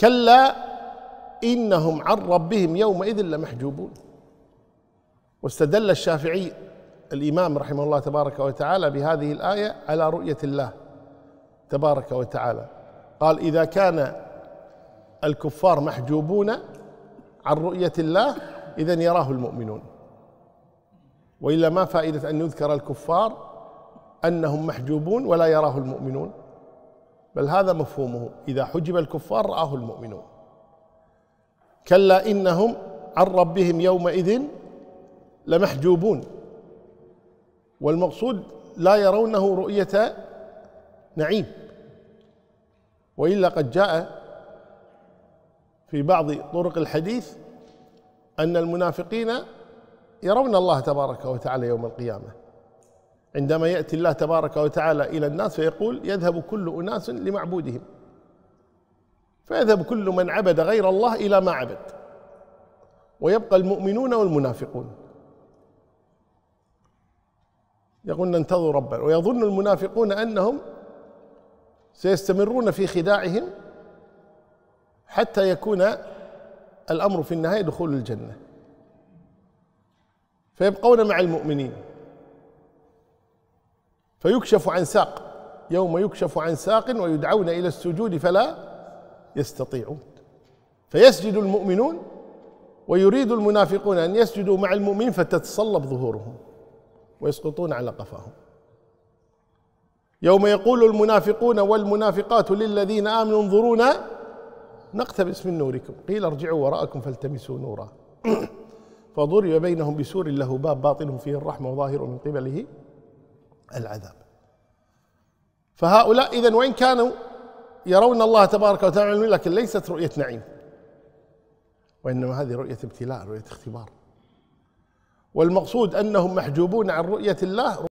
كلا انهم عن ربهم يومئذ لمحجوبون واستدل الشافعي الامام رحمه الله تبارك وتعالى بهذه الايه على رؤيه الله تبارك وتعالى قال اذا كان الكفار محجوبون عن رؤيه الله اذا يراه المؤمنون والا ما فائده ان يذكر الكفار انهم محجوبون ولا يراه المؤمنون بل هذا مفهومه إذا حجب الكفار رآه المؤمنون كلا إنهم عن ربهم يومئذ لمحجوبون والمقصود لا يرونه رؤية نعيم وإلا قد جاء في بعض طرق الحديث أن المنافقين يرون الله تبارك وتعالى يوم القيامة عندما يأتي الله تبارك وتعالى إلى الناس فيقول يذهب كل أناس لمعبودهم فيذهب كل من عبد غير الله إلى ما عبد ويبقى المؤمنون والمنافقون يقول ننتظر ربنا ويظن المنافقون أنهم سيستمرون في خداعهم حتى يكون الأمر في النهاية دخول الجنة فيبقون مع المؤمنين فيكشف عن ساق يوم يكشف عن ساق ويدعون الى السجود فلا يستطيعون فيسجد المؤمنون ويريد المنافقون ان يسجدوا مع المؤمنين فتتصلب ظهورهم ويسقطون على قفاهم يوم يقول المنافقون والمنافقات للذين امنوا انظرونا نقتبس من نوركم قيل ارجعوا وراءكم فالتمسوا نورا فضرب بينهم بسور له باب باطنه فيه الرحمه وظاهره من قبله العذاب فهؤلاء إذا وإن كانوا يرون الله تبارك وتعالى لكن ليست رؤية نعيم وإنما هذه رؤية ابتلاء رؤية اختبار والمقصود أنهم محجوبون عن رؤية الله